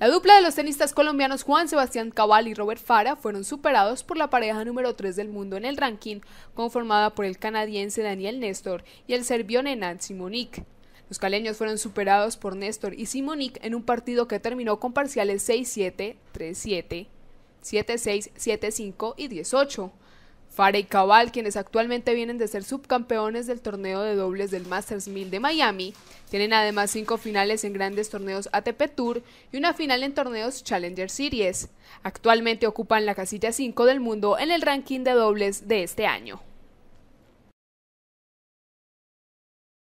La dupla de los tenistas colombianos Juan Sebastián Cabal y Robert Fara fueron superados por la pareja número 3 del mundo en el ranking, conformada por el canadiense Daniel Néstor y el serbio Nenad Simonic. Los caleños fueron superados por Néstor y Simonic en un partido que terminó con parciales 6-7, 3-7, 7-6, 7-5 y 18. Fara y Cabal, quienes actualmente vienen de ser subcampeones del torneo de dobles del Masters 1000 de Miami, tienen además cinco finales en grandes torneos ATP Tour y una final en torneos Challenger Series. Actualmente ocupan la casilla 5 del mundo en el ranking de dobles de este año.